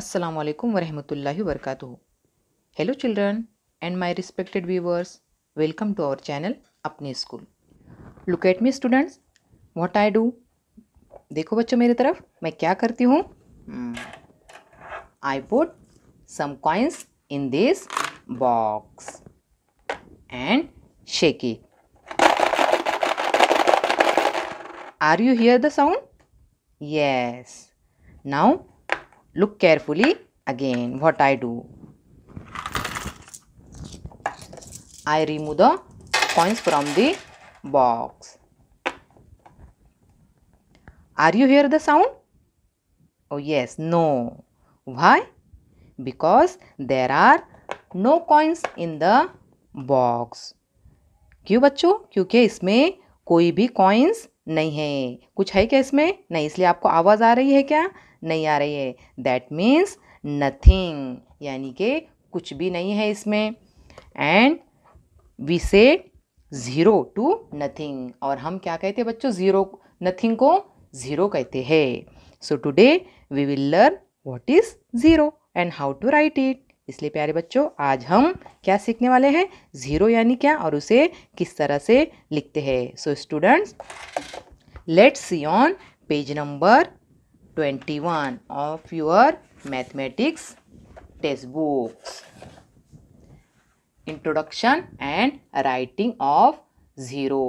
अस्सलाम वालेकुम वरहमतुल्लाहि वरकातुहु hello children and my respected viewers welcome to our channel अपने school look at me students what I do देखो बच्चों मेरी तरफ मैं क्या करती हूँ I put some coins in this box and shake it are you hear the sound yes now Look carefully again what I do. I remove the coins from the box. Are you hear the sound? Oh yes, no. Why? Because there are no coins in the box. क्यों बच्चों क्योंकि इसमें कोई भी coins नहीं है कुछ है क्या इसमें नहीं इसलिए आपको आवाज़ आ रही है क्या नहीं आ रही है दैट मीन्स नथिंग यानी कि कुछ भी नहीं है इसमें and we say zero to nothing और हम क्या कहते हैं बच्चों ज़ीरो नथिंग को ज़ीरो कहते हैं so today we will learn what is zero and how to write it इसलिए प्यारे बच्चों आज हम क्या सीखने वाले हैं ज़ीरो यानी क्या और उसे किस तरह से लिखते हैं so students let's see on page number twenty one of your mathematics text books introduction and writing of zero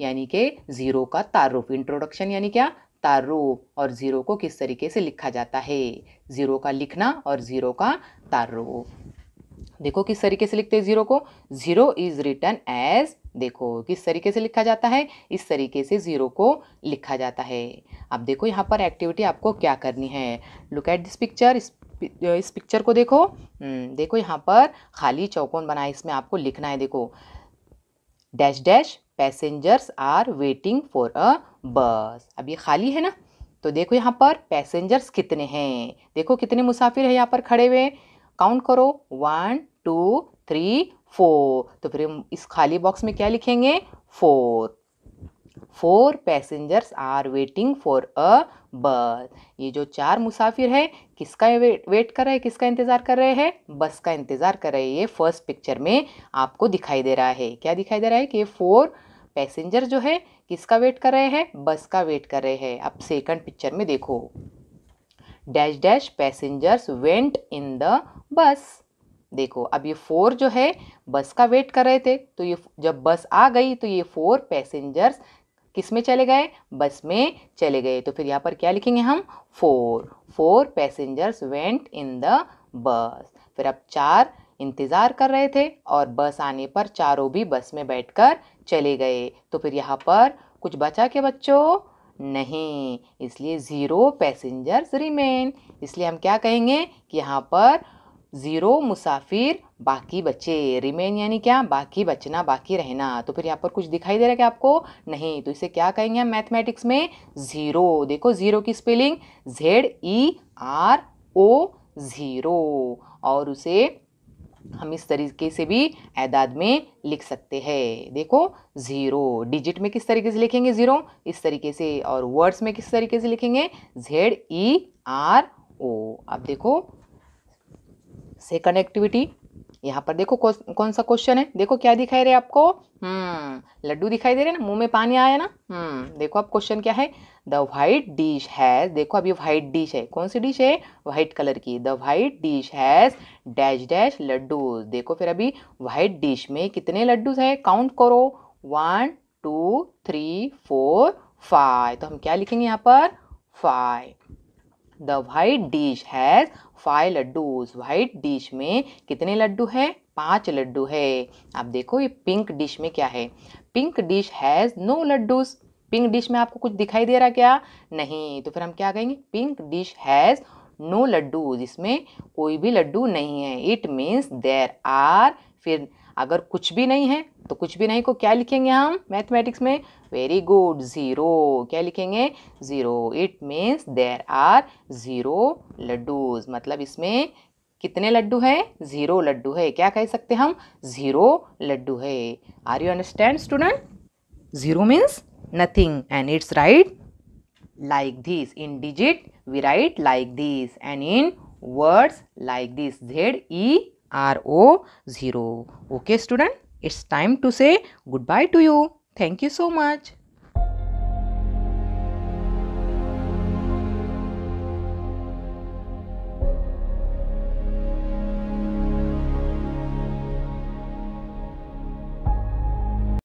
यानी के ज़ीरो का तारुफ इंट्रोडक्शन यानी क्या तारो और ज़ीरो को किस तरीके से लिखा जाता है ज़ीरो का लिखना और ज़ीरो का तारो देखो किस तरीके से लिखते हैं ज़ीरो को ज़ीरो इज़ रिटर्न एज देखो किस तरीके से लिखा जाता है इस तरीके से ज़ीरो को लिखा जाता है अब देखो यहाँ पर एक्टिविटी आपको क्या करनी है लुक एट दिस पिक्चर इस इस पिक्चर को देखो हम्म, देखो यहाँ पर खाली चौकोन बना है इसमें आपको लिखना है देखो dash dash passengers are waiting for a bus अब ये खाली है ना तो देखो यहाँ पर पैसेंजर्स कितने हैं देखो कितने मुसाफिर हैं यहाँ पर खड़े हुए काउंट करो वन टू थ्री फोर तो फिर हम इस खाली बॉक्स में क्या लिखेंगे four four passengers are waiting for a bus ये जो चार मुसाफिर है किसका वेट वेट कर रहे हैं किसका इंतज़ार कर रहे हैं बस का इंतज़ार कर रहे हैं ये फर्स्ट पिक्चर में आपको दिखाई दे रहा है क्या दिखाई दे रहा है कि ये फोर पैसेंजर जो है किसका वेट कर रहे हैं बस का वेट कर रहे हैं आप सेकंड पिक्चर में देखो dash dash passengers went in the bus देखो अब ये फोर जो है बस का वेट कर रहे थे तो ये जब बस आ गई तो ये फोर पैसेंजर्स किस में चले गए बस में चले गए तो फिर यहाँ पर क्या लिखेंगे हम four four passengers went in the bus फिर अब चार इंतज़ार कर रहे थे और बस आने पर चारों भी बस में बैठकर चले गए तो फिर यहाँ पर कुछ बचा के बच्चों नहीं इसलिए ज़ीरो पैसेंजर्स रिमेन इसलिए हम क्या कहेंगे कि यहाँ पर ज़ीरो मुसाफिर बाकी बचे रिमेन यानी क्या बाकी बचना बाकी रहना तो फिर यहाँ पर कुछ दिखाई दे रहा है क्या आपको नहीं तो इसे क्या कहेंगे हम मैथमेटिक्स में ज़ीरो देखो ज़ीरो की spelling Z E R O zero और उसे हम इस तरीके से भी ऐदाद में लिख सकते हैं देखो ज़ीरो डिजिट में किस तरीके से लिखेंगे ज़ीरो इस तरीके से और वर्ड्स में किस तरीके से लिखेंगे जेड ई आर ओ अब देखो सेकंड कनेक्टिविटी यहाँ पर देखो कौन सा क्वेश्चन है देखो क्या दिखाई रहे आपको हम्म लड्डू दिखाई दे रहे ना मुंह में पानी आया ना हम्म देखो अब क्वेश्चन क्या है द वाइट डिश हैज़ देखो अभी व्हाइट वाइट डिश है कौन सी डिश है वाइट कलर की the white dish has dash dash laddu देखो फिर अभी वाइट डिश में कितने लड्डू हैं काउंट करो one two three four five तो हम क्या लिखेंगे यहाँ पर five the white dish has five laddu white dish में कितने लड्डू हैं पांच लड्डू है आप देखो ये पिंक डिश में क्या है pink dish has no laddus pink dish में आपको कुछ दिखाई दे रहा क्या नहीं तो फिर हम क्या कहेंगे pink dish has no laddu जिसमें कोई भी लड्डू नहीं है इट मीन्स देर आर फिर अगर कुछ भी नहीं है तो कुछ भी नहीं को क्या लिखेंगे हम मैथमेटिक्स में वेरी गुड ज़ीरो क्या लिखेंगे zero it means there are zero laddus मतलब इसमें कितने लड्डू है ज़ीरो लड्डू है क्या कह सकते हम ज़ीरो लड्डू है are you understand student zero means nothing and it's right like this. In digit we write like this and in words like this Z E R O 0. Okay student, it's time to say goodbye to you. Thank you so much.